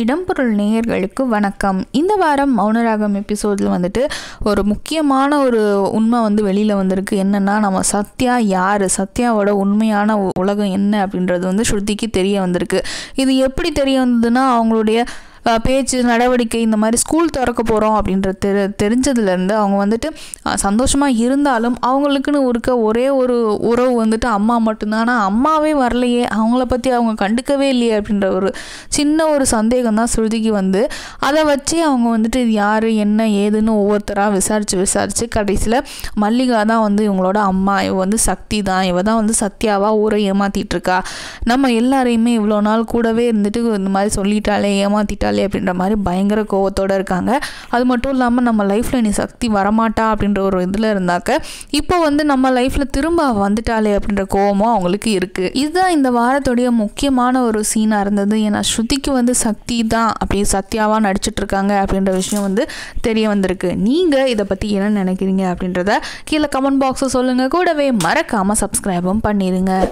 இடம்பொருள் நேயர்களுக்கு வணக்கம் இந்த வாரம் மௌனராகம் எபிசோடில் வந்துட்டு ஒரு முக்கியமான ஒரு உண்மை வந்து வெளியில் வந்திருக்கு என்னென்னா நம்ம சத்யா யார் சத்யாவோட உண்மையான உலகம் என்ன அப்படின்றது வந்து ஸ்ருதிக்கு தெரிய வந்திருக்கு இது எப்படி தெரிய வந்ததுன்னா அவங்களுடைய பேச்சு நடவடிக்கை இந்த மாதிரி ஸ்கூல் திறக்க போகிறோம் அப்படின்ற தெரி தெரிஞ்சதுலேருந்து அவங்க வந்துட்டு சந்தோஷமாக இருந்தாலும் அவங்களுக்குன்னு இருக்க ஒரே ஒரு உறவு வந்துட்டு அம்மா மட்டும்தான் ஆனால் அம்மாவே வரலையே அவங்கள பற்றி அவங்க கண்டுக்கவே இல்லையே அப்படின்ற ஒரு சின்ன ஒரு சந்தேகம் தான் சுருதிக்கு வந்து அதை வச்சு அவங்க வந்துட்டு இது யார் என்ன ஏதுன்னு ஒவ்வொருத்தராக விசாரித்து விசாரித்து கடைசியில் மல்லிகா தான் வந்து இவங்களோட அம்மா இவ வந்து சக்தி தான் இவ தான் வந்து சத்யாவாக ஊரை ஏமாற்றிட்டுருக்கா நம்ம எல்லாரையுமே இவ்வளோ நாள் கூடவே இருந்துட்டு இந்த மாதிரி சொல்லிட்டாலே ஏமாத்திட்டா விட்டுட்டாளே அப்படின்ற மாதிரி பயங்கர கோவத்தோடு இருக்காங்க அது மட்டும் இல்லாமல் நம்ம லைஃப்பில் நீ சக்தி வரமாட்டா அப்படின்ற ஒரு இதில் இருந்தாக்க இப்போ வந்து நம்ம லைஃப்பில் திரும்ப வந்துட்டாளே அப்படின்ற கோவமும் அவங்களுக்கு இருக்குது இதுதான் இந்த வாரத்துடைய முக்கியமான ஒரு சீனாக இருந்தது ஏன்னா ஸ்ருதிக்கு வந்து சக்தி தான் அப்படி சத்யாவாக நடிச்சிட்ருக்காங்க அப்படின்ற விஷயம் வந்து தெரிய வந்திருக்கு நீங்கள் இதை பற்றி என்ன நினைக்கிறீங்க அப்படின்றத கீழே கமெண்ட் பாக்ஸை சொல்லுங்கள் கூடவே மறக்காமல் சப்ஸ்கிரைபும் பண்ணிடுங்க